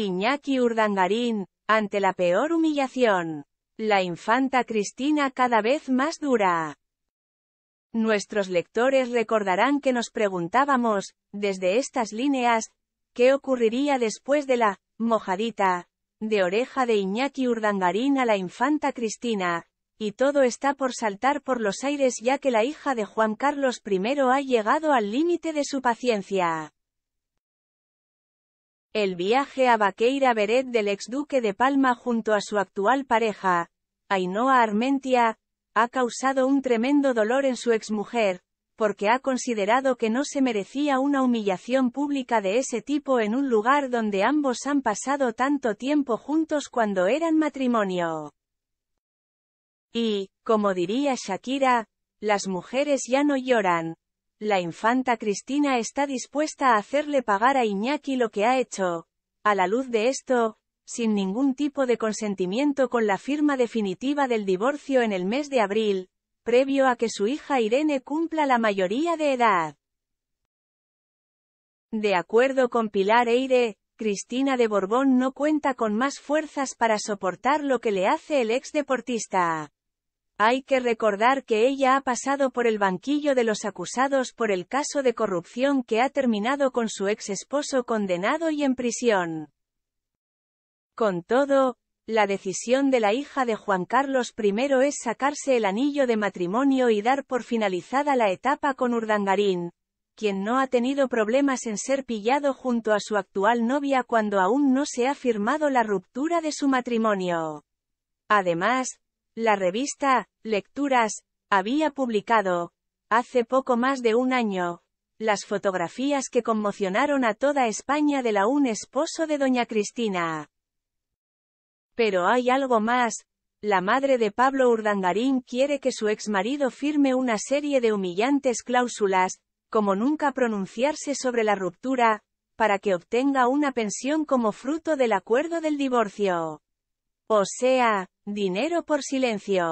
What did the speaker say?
Iñaki Urdangarín, ante la peor humillación. La infanta Cristina cada vez más dura. Nuestros lectores recordarán que nos preguntábamos, desde estas líneas, qué ocurriría después de la mojadita de oreja de Iñaki Urdangarín a la infanta Cristina, y todo está por saltar por los aires ya que la hija de Juan Carlos I ha llegado al límite de su paciencia. El viaje a Baqueira Beret del exduque de Palma junto a su actual pareja, Ainhoa Armentia, ha causado un tremendo dolor en su exmujer, porque ha considerado que no se merecía una humillación pública de ese tipo en un lugar donde ambos han pasado tanto tiempo juntos cuando eran matrimonio. Y, como diría Shakira, las mujeres ya no lloran, la infanta Cristina está dispuesta a hacerle pagar a Iñaki lo que ha hecho. A la luz de esto, sin ningún tipo de consentimiento con la firma definitiva del divorcio en el mes de abril, previo a que su hija Irene cumpla la mayoría de edad. De acuerdo con Pilar Eire, Cristina de Borbón no cuenta con más fuerzas para soportar lo que le hace el ex deportista. Hay que recordar que ella ha pasado por el banquillo de los acusados por el caso de corrupción que ha terminado con su ex esposo condenado y en prisión. Con todo, la decisión de la hija de Juan Carlos I es sacarse el anillo de matrimonio y dar por finalizada la etapa con Urdangarín, quien no ha tenido problemas en ser pillado junto a su actual novia cuando aún no se ha firmado la ruptura de su matrimonio. Además, la revista, Lecturas, había publicado, hace poco más de un año, las fotografías que conmocionaron a toda España la un esposo de doña Cristina. Pero hay algo más, la madre de Pablo Urdangarín quiere que su exmarido firme una serie de humillantes cláusulas, como nunca pronunciarse sobre la ruptura, para que obtenga una pensión como fruto del acuerdo del divorcio. O sea, dinero por silencio.